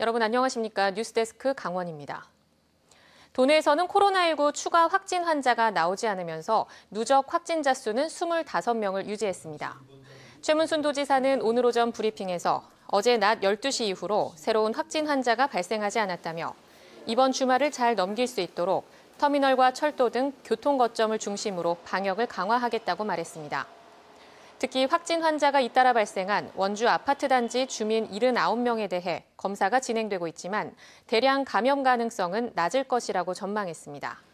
여러분 안녕하십니까? 뉴스데스크 강원입니다. 도내에서는 코로나19 추가 확진 환자가 나오지 않으면서 누적 확진자 수는 25명을 유지했습니다. 최문순 도지사는 오늘 오전 브리핑에서 어제 낮 12시 이후로 새로운 확진 환자가 발생하지 않았다며 이번 주말을 잘 넘길 수 있도록 터미널과 철도 등 교통 거점을 중심으로 방역을 강화하겠다고 말했습니다. 특히 확진 환자가 잇따라 발생한 원주 아파트 단지 주민 79명에 대해 검사가 진행되고 있지만 대량 감염 가능성은 낮을 것이라고 전망했습니다.